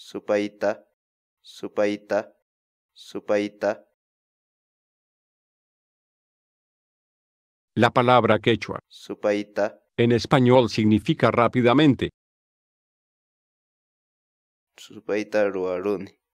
supaita, supaita, supaita. La palabra quechua, supaita, en español significa rápidamente. Supaita ruaruni.